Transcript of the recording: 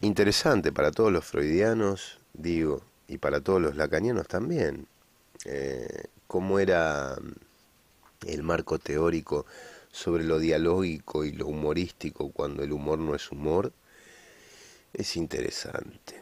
interesante para todos los freudianos, digo, y para todos los lacanianos también, eh, cómo era mm, el marco teórico sobre lo dialógico y lo humorístico cuando el humor no es humor, es interesante.